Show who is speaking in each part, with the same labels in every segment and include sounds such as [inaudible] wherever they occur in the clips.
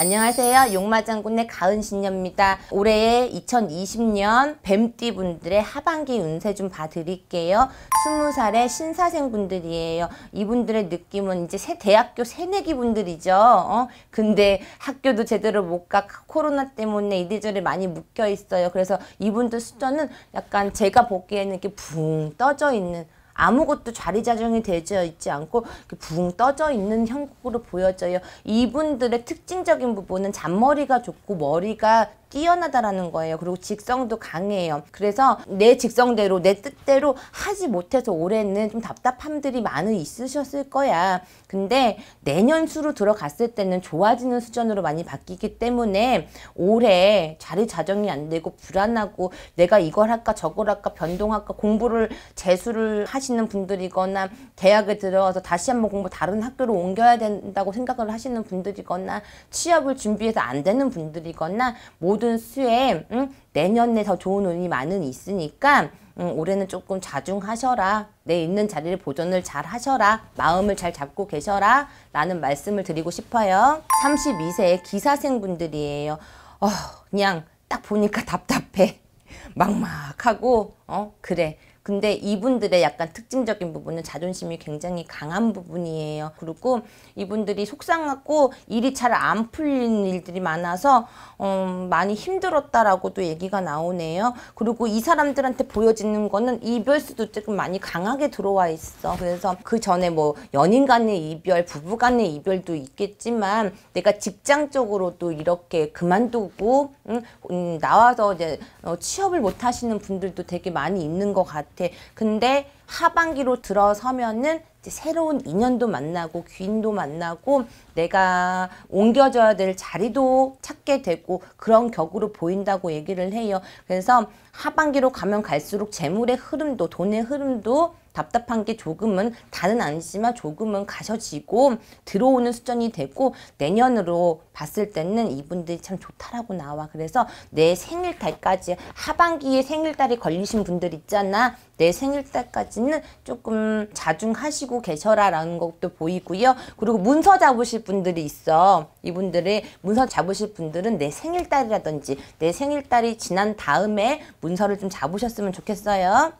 Speaker 1: 안녕하세요. 용마장군의 가은신녀입니다. 올해의 2020년 뱀띠 분들의 하반기 운세 좀 봐드릴게요. 20살의 신사생 분들이에요. 이분들의 느낌은 이제 새 대학교 새내기 분들이죠. 어? 근데 학교도 제대로 못 가 코로나 때문에 이대절에 많이 묶여 있어요. 그래서 이분들 숫자는 약간 제가 보기에는 이렇게 붕 떠져 있는 아무것도 자리자정이 되어 있지 않고 붕 떠져 있는 형국으로 보여져요. 이분들의 특징적인 부분은 잔머리가 좋고 머리가 뛰어나다라는 거예요. 그리고 직성도 강해요. 그래서 내 직성대로 내 뜻대로 하지 못해서 올해는 좀 답답함들이 많이 있으셨을 거야. 근데 내년 수로 들어갔을 때는 좋아지는 수준으로 많이 바뀌기 때문에 올해 자리 자정이 안 되고 불안하고 내가 이걸 할까 저걸 할까 변동할까 공부를 재수를 하시는 분들이거나 대학에 들어와서 다시 한번 공부 다른 학교로 옮겨야 된다고 생각을 하시는 분들이거나 취업을 준비해서 안 되는 분들이거나 뭐 모든 수에 응? 내년에 더 좋은 운이 많은 있으니까 응, 올해는 조금 자중하셔라. 내 있는 자리를 보존을 잘 하셔라. 마음을 잘 잡고 계셔라. 라는 말씀을 드리고 싶어요. 32세 기사생분들이에요. 어, 그냥 딱 보니까 답답해. [laughs] 막막하고 어 그래 근데 이분들의 약간 특징적인 부분은 자존심이 굉장히 강한 부분이에요. 그리고 이분들이 속상하고 일이 잘 안 풀리는 일들이 많아서 음, 많이 힘들었다라고도 얘기가 나오네요. 그리고 이 사람들한테 보여지는 거는 이별수도 조금 많이 강하게 들어와 있어. 그래서 그 전에 뭐 연인 간의 이별, 부부 간의 이별도 있겠지만 내가 직장 적으로도 이렇게 그만두고 음, 음, 나와서 이제 어, 취업을 못 하시는 분들도 되게 많이 있는 것 같아요. 같아. 근데 하반기로 들어서면은 새로운 인연도 만나고 귀인도 만나고 내가 옮겨져야 될 자리도 찾게 되고 그런 격으로 보인다고 얘기를 해요. 그래서 하반기로 가면 갈수록 재물의 흐름도 돈의 흐름도 답답한 게 조금은 다는 아니지만 조금은 가셔지고 들어오는 수전이 되고 내년으로 봤을 때는 이분들이 참 좋다라고 나와 그래서 내 생일달까지 하반기에 생일달이 걸리신 분들 있잖아 내 생일달까지는 조금 자중하시고 계셔라라는 것도 보이고요 그리고 문서 잡으실 분들이 있어 이분들의 문서 잡으실 분들은 내 생일달이라든지 내 생일달이 지난 다음에 문서를 좀 잡으셨으면 좋겠어요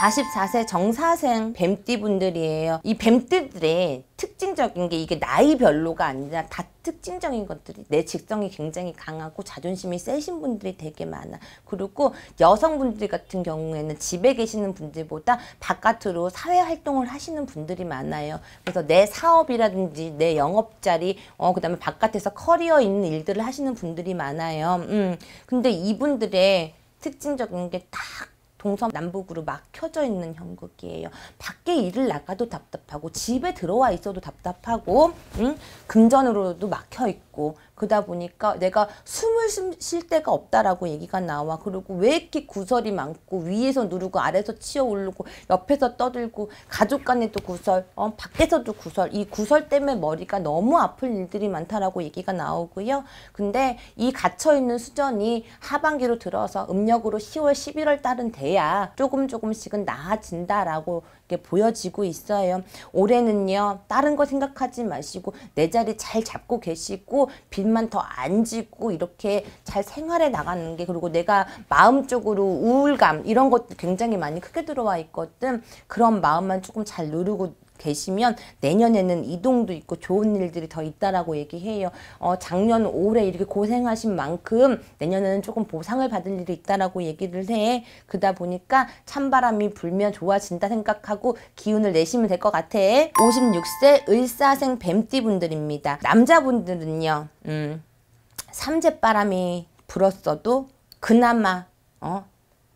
Speaker 1: 44세 정사생 뱀띠분들이에요. 이 뱀띠들의 특징적인 게 이게 나이별로가 아니라 다 특징적인 것들이 내 직성이 굉장히 강하고 자존심이 세신 분들이 되게 많아. 그리고 여성분들 같은 경우에는 집에 계시는 분들보다 바깥으로 사회 활동을 하시는 분들이 많아요. 그래서 내 사업이라든지 내 영업자리, 어, 그 다음에 바깥에서 커리어 있는 일들을 하시는 분들이 많아요. 음. 근데 이분들의 특징적인 게딱 동서남북으로 막혀져 있는 형국이에요. 밖에 일을 나가도 답답하고 집에 들어와 있어도 답답하고 응? 금전으로도 막혀 있고 그다 보니까 내가 숨을 쉴 데가 없다라고 얘기가 나와. 그리고 왜 이렇게 구설이 많고 위에서 누르고 아래서 에 치어 오르고 옆에서 떠들고 가족 간에도 구설, 어, 밖에서도 구설. 이 구설 때문에 머리가 너무 아플 일들이 많다라고 얘기가 나오고요. 근데 이 갇혀 있는 수전이 하반기로 들어서 음력으로 10월, 11월 달은 돼야 조금 조금씩은 나아진다라고 이렇게 보여지고 있어요. 올해는요. 다른 거 생각하지 마시고 내 자리 잘 잡고 계시고 빈 빚만 더 안짓고 이렇게 잘 생활해 나가는 게 그리고 내가 마음적으로 우울감 이런 것도 굉장히 많이 크게 들어와 있거든. 그런 마음만 조금 잘 누르고 계시면 내년에는 이동도 있고 좋은 일들이 더 있다라고 얘기해요. 어, 작년 올해 이렇게 고생하신 만큼 내년에는 조금 보상을 받을 일이 있다라고 얘기를 해. 그다 보니까 찬바람이 불면 좋아진다 생각하고 기운을 내시면 될 것 같아. 56세 을사생 뱀띠 분들입니다. 남자분들은요. 음, 삼재바람이 불었어도 그나마 어,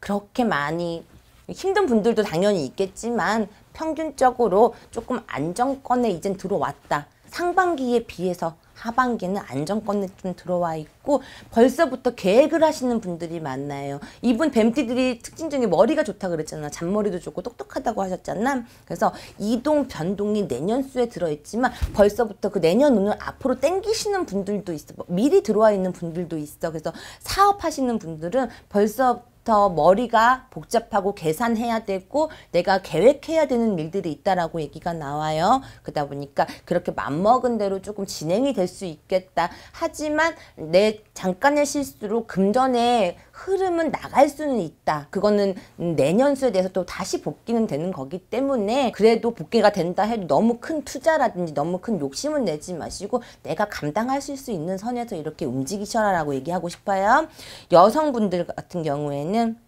Speaker 1: 그렇게 많이 힘든 분들도 당연히 있겠지만 평균적으로 조금 안정권에 이젠 들어왔다. 상반기에 비해서 하반기는 안정권에 좀 들어와 있고 벌써부터 계획을 하시는 분들이 많나요. 이분 뱀띠들이 특징 중에 머리가 좋다 그랬잖아. 잔머리도 좋고 똑똑하다고 하셨잖아. 그래서 이동 변동이 내년 수에 들어있지만 벌써부터 그 내년 운을 앞으로 땡기시는 분들도 있어. 미리 들어와 있는 분들도 있어. 그래서 사업하시는 분들은 벌써 때부터 머리가 복잡하고 계산해야 되고 내가 계획해야 되는 일들이 있다라고 얘기가 나와요. 그러다 보니까 그렇게 맘먹은 대로 조금 진행이 될 수 있겠다. 하지만 내 잠깐의 실수로 금전의 흐름은 나갈 수는 있다. 그거는 내년 수에 대해서 또 다시 복귀는 되는 거기 때문에 그래도 복귀가 된다 해도 너무 큰 투자라든지 너무 큰 욕심은 내지 마시고 내가 감당하실 수 있는 선에서 이렇게 움직이셔라라고 얘기하고 싶어요. 여성분들 같은 경우에는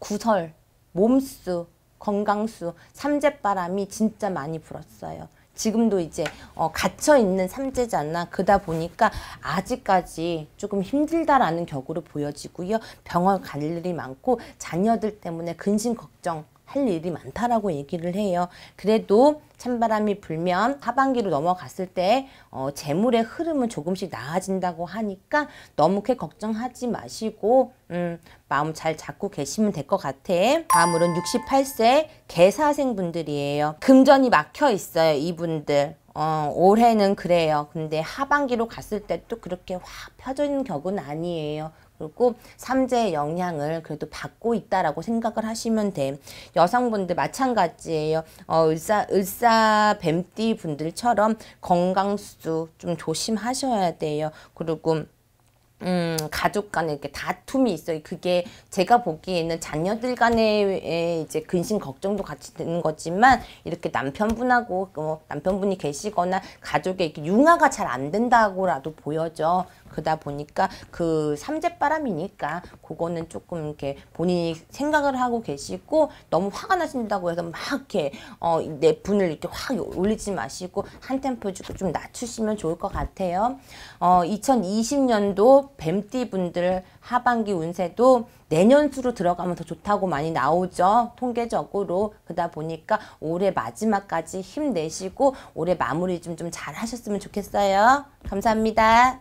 Speaker 1: 구설, 몸수, 건강수, 삼재바람이 진짜 많이 불었어요. 지금도 이제 어, 갇혀 있는 삼재잖아. 그다 보니까 아직까지 조금 힘들다라는 격으로 보여지고요. 병원 갈 일이 많고 자녀들 때문에 근심 걱정 할 일이 많다라고 얘기를 해요. 그래도 찬바람이 불면 하반기로 넘어갔을 때 어, 재물의 흐름은 조금씩 나아진다고 하니까 너무 크 걱정하지 마시고 음, 마음 잘 잡고 계시면 될 것 같아. 다음으로는 68세 개사생 분들이에요. 금전이 막혀 있어요. 이분들. 어, 올해는 그래요. 근데 하반기로 갔을 때 또 그렇게 확 펴져 있는 격은 아니에요. 그리고 삼재의 영향을 그래도 받고 있다라고 생각을 하시면 돼. 여성분들 마찬가지예요. 어, 을사, 을사 뱀띠 분들처럼 건강수 좀 조심하셔야 돼요. 그리고 음, 가족 간에 이렇게 다툼이 있어요. 그게 제가 보기에는 자녀들 간에 이제 근심 걱정도 같이 드는 거지만 이렇게 남편분하고 어, 남편분이 계시거나 가족에 이렇게 융화가 잘 안 된다고라도 보여져. 그다 보니까 그 삼재바람이니까 그거는 조금 이렇게 본인이 생각을 하고 계시고 너무 화가 나신다고 해서 막 이렇게 어, 내 분을 이렇게 확 올리지 마시고 한 템포 주고 좀 낮추시면 좋을 것 같아요. 어, 2020년도 뱀띠 분들 하반기 운세도 내년 수로 들어가면 더 좋다고 많이 나오죠. 통계적으로. 그다 보니까 올해 마지막까지 힘내시고 올해 마무리 좀, 좀잘 하셨으면 좋겠어요. 감사합니다.